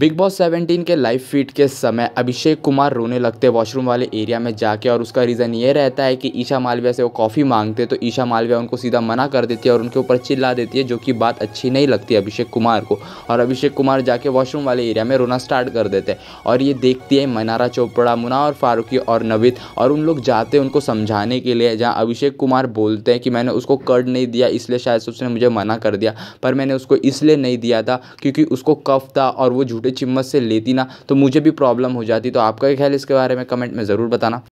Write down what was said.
big boss 17 के live feed के समय अभिषेक कुमार रोने लगते वॉशरूम वाले एरिया में जाके और उसका रीज़न ये रहता है कि ईशा मालविया से वो कॉफ़ी मांगते तो ईशा मालविया उनको सीधा मना कर देती है और उनके ऊपर चिल्ला देती है जो कि बात अच्छी नहीं लगती अभिषेक कुमार को और अभिषेक कुमार जाके वॉशरूम वाले एरिया में रोना स्टार्ट कर देते हैं और ये देखती है मनारा चोपड़ा मुना और फारूकी और नवीद और उन लोग जाते हैं उनको समझाने के लिए जहाँ अभिषेक कुमार बोलते हैं कि मैंने उसको कर्ड नहीं दिया इसलिए शायद उसने मुझे मना कर दिया पर मैंने उसको इसलिए नहीं दिया था क्योंकि उसको कफ था और वो छोटे चम्मच से लेती ना तो मुझे भी प्रॉब्लम हो जाती तो आपका क्या ख्याल इसके बारे में कमेंट में ज़रूर बताना